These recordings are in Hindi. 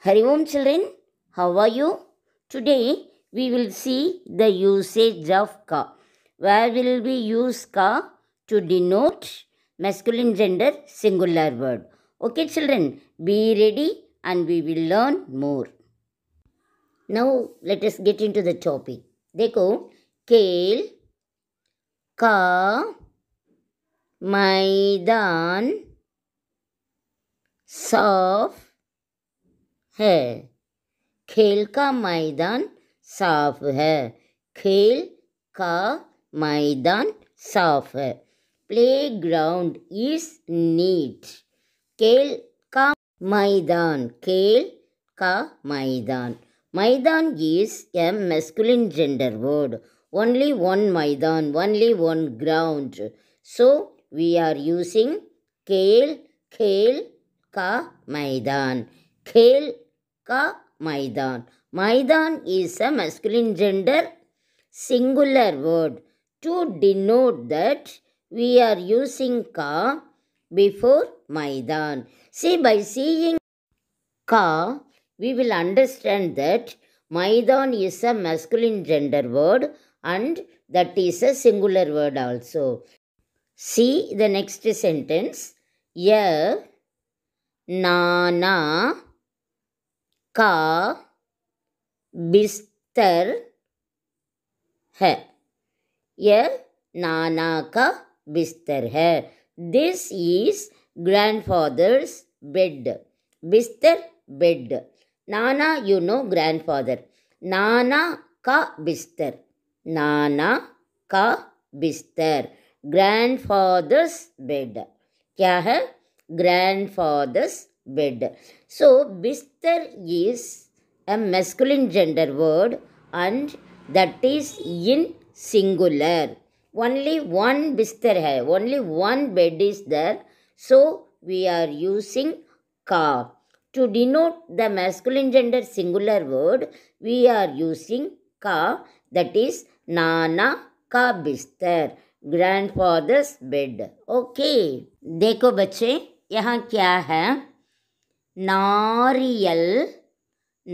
Hari children, how are you? Today we will see the usage of ka. Where will we use ka to denote masculine gender singular word? Okay children, be ready and we will learn more. Now let us get into the topic. देखो केल का मैदान साफ है खेल का मैदान साफ है खेल का मैदान साफ है प्ले ग्राउंड इज नीट खेल का मैदान खेल का मैदान maidan is a masculine gender word only one maidan only one ground so we are using khel khel का मैदान खेल ka Maidan. Maidan is a masculine gender singular word to denote that we are using ka before Maidan. See, by seeing ka, we will understand that Maidan is a masculine gender word and that is a singular word also. See the next sentence. Ya, na, na, का बिस्तर है यह नाना का बिस्तर है this is grandfather's bed bistar bed nana you know grandfather नाना का बिस्तर नाना का बिस्तर ग्रैंडफादर्स बेड क्या है grandfather's bed. So, Bistar is a masculine gender word and that is in singular. Only one Bistar hai, only one bed is there. So, we are using ka. To denote the masculine gender singular word, we are using ka that is nana ka bistar. Grandfather's bed. Okay. Okay देखो बच्चे यहाँ क्या है नारियल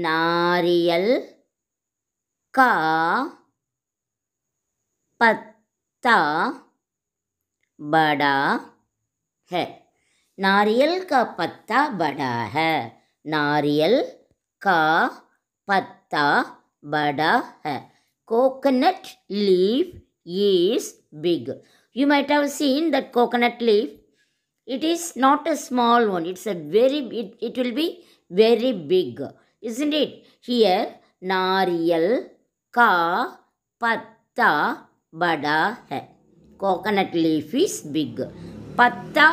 नारियल का पत्ता बड़ा है नारियल का पत्ता बड़ा है नारियल का पत्ता बड़ा है coconut leaf is big you might have seen that coconut leaf it is not a small one it's a very it, it will be very big isn't it here nariyal ka patta bada hai coconut leaf is big patta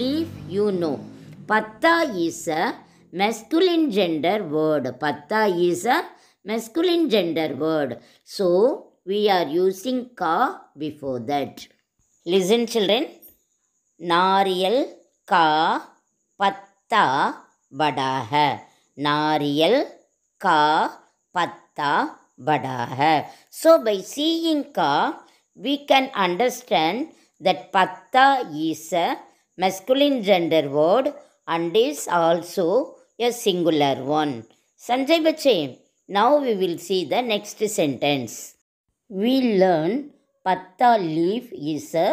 leaf you know patta is a masculine gender word patta is a masculine gender word so we are using ka before that listen children நாரியல் கா பத்தா வடாக நாரியல் கா பத்தா வடாக ஸோ பை சீயிங் கா we can understand that patta is a masculine gender word and is also a singular one. Sanjay Bache, now we will see the next sentence. We learn patta leaf is a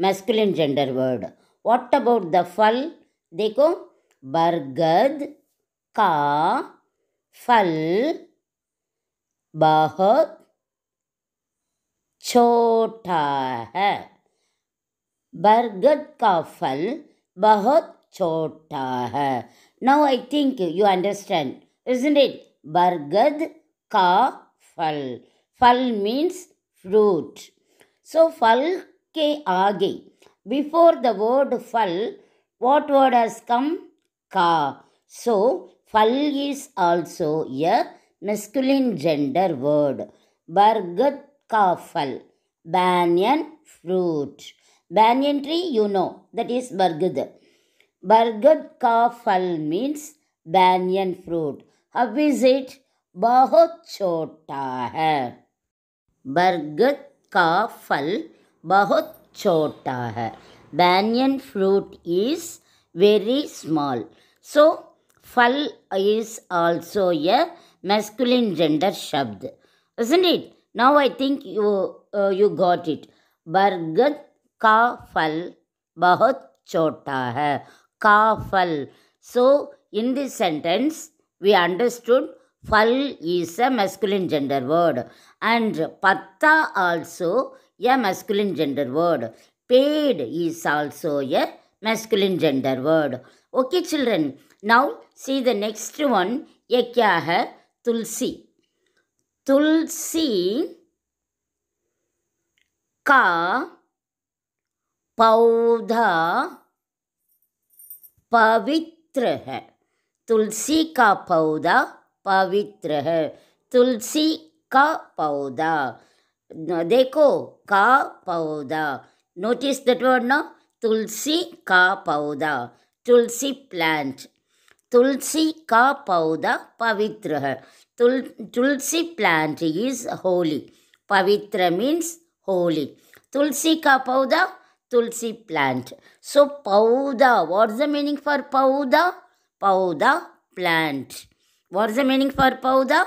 masculine gender word what about the phal देखो बरगद का फल बहुत छोटा है बरगद का फल बहुत छोटा है now I think you understand isn't it बरगद का फल फल मीन्स फ्रूट सो फल के आगे before the word phal what word has come का so phal is also a masculine gender word बर्गद का फल banyan fruit banyan tree you know that is बर्गद बर्गद का फल means banyan fruit how is it बहुत छोटा है बर्गद का फल बहुत छोटा है banyan fruit is very small so phal is also a masculine gender shabd isn't it now I think you you got it बरगद का फल बहुत छोटा है का फल so in this sentence we understood phal is a masculine gender word and patta also a masculine gender word. Paid is also a masculine gender word. Okay, children. Now, see the next one. ये क्या है तुलसी तुलसी का पौधा पवित्र है तुलसी का पौधा पवित्र है तुलसी का पौधा देखो का पौधा नोटिस दट वर्ड ना तुलसी का पौधा तुलसी प्लांट तुलसी का पौधा पवित्र है तुल तुलसी प्लांट इज होली पवित्र मीन्स होली तुलसी का पौधा तुलसी प्लांट सो पौधा what the meaning for paudha paudha plant what the meaning for paudha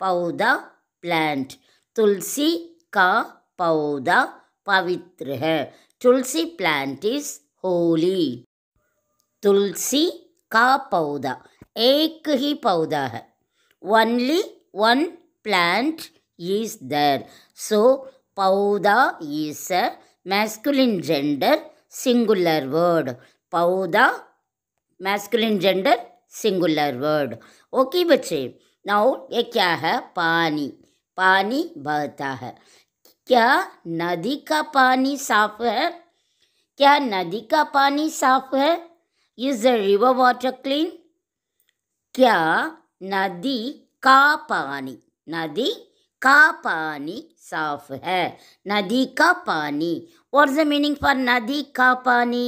paudha plant तुलसी का पौधा पवित्र है तुलसी प्लांट इज होली तुलसी का पौधा एक ही पौधा है only one plant is there so paudha is a masculine gender singular word paudha masculine gender singular word okay बच्चे नाउ ये क्या है पानी पानी बहता है क्या नदी का पानी साफ है क्या नदी का पानी साफ है is the river water clean क्या नदी का पानी नदी का पानी साफ है नदी का पानी और द मीनिंग फॉर नदी का पानी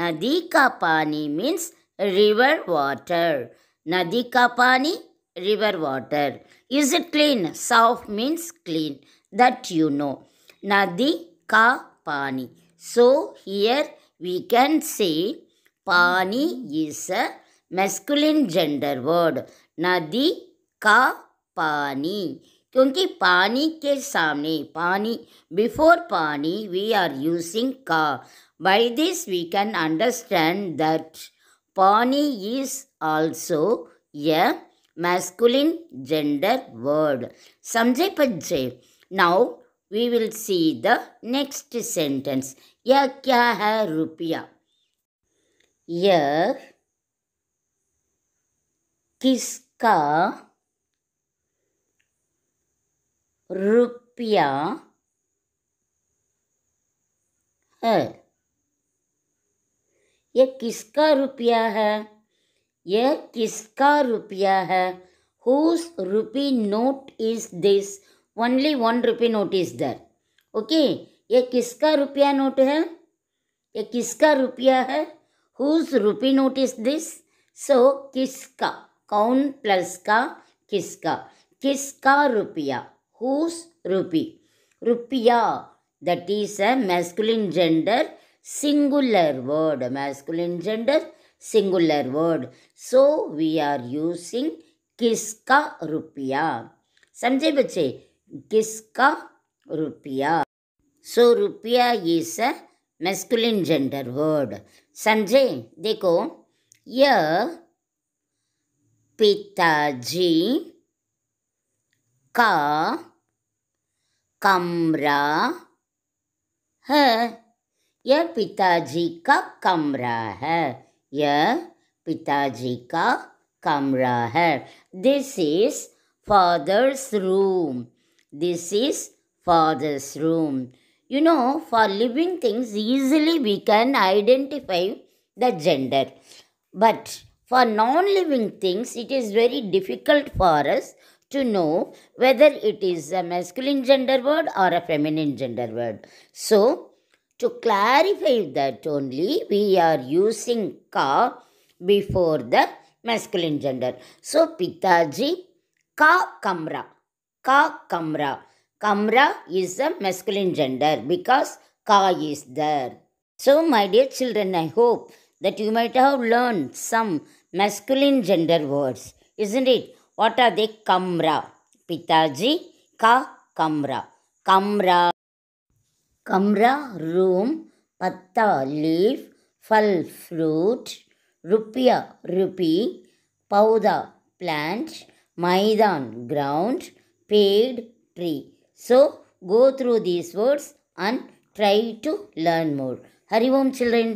नदी का पानी मीन्स रिवर वाटर नदी का पानी river water is it clean saaf means clean that you know. Nadi ka pani. So here we can say pani is a masculine gender word. Nadi ka pani. क्योंकि पानी के सामने पानी before paani we are using का by this we can understand that Pani is also a masculine gender word. Samjhe Pajje. Now we will see the next sentence यह क्या है रुपया यह किसका रुपया है यह किसका रुपया है यह किसका रुपया है whose rupee note is this only one rupee note is there okay ये किसका रुपया नोट है ये किसका रुपया है whose rupee note is this so किसका कौन प्लस का किसका किसका रुपया whose rupee rupaya that is a masculine gender singular word masculine gender singular word so we are using किसका रुपया समझे बच्चे किसका रुपया so rupaya is a masculine gender word समझे देखो य पिताजी का कमरा है यह पिताजी का कमरा है यह पिताजी का कमरा है this is father's room This is father's room. You know, for living things, easily we can identify the gender. But for non living things, it is very difficult for us to know whether it is a masculine gender word or a feminine gender word. So, to clarify that only, we are using ka before the masculine gender. So, Pitaji ka kamra. Ka Kamra. Kamra is a masculine gender because Ka is there. So, my dear children, I hope that you might have learned some masculine gender words, isn't it? What are they? Kamra. Pitaji, Ka Kamra. Kamra. Kamra, room. Patta, leaf. Fal, fruit. Rupia, rupee. Pauda, plant. Maidan, ground paid tree. So go through these words and try to learn more. Hari Om children.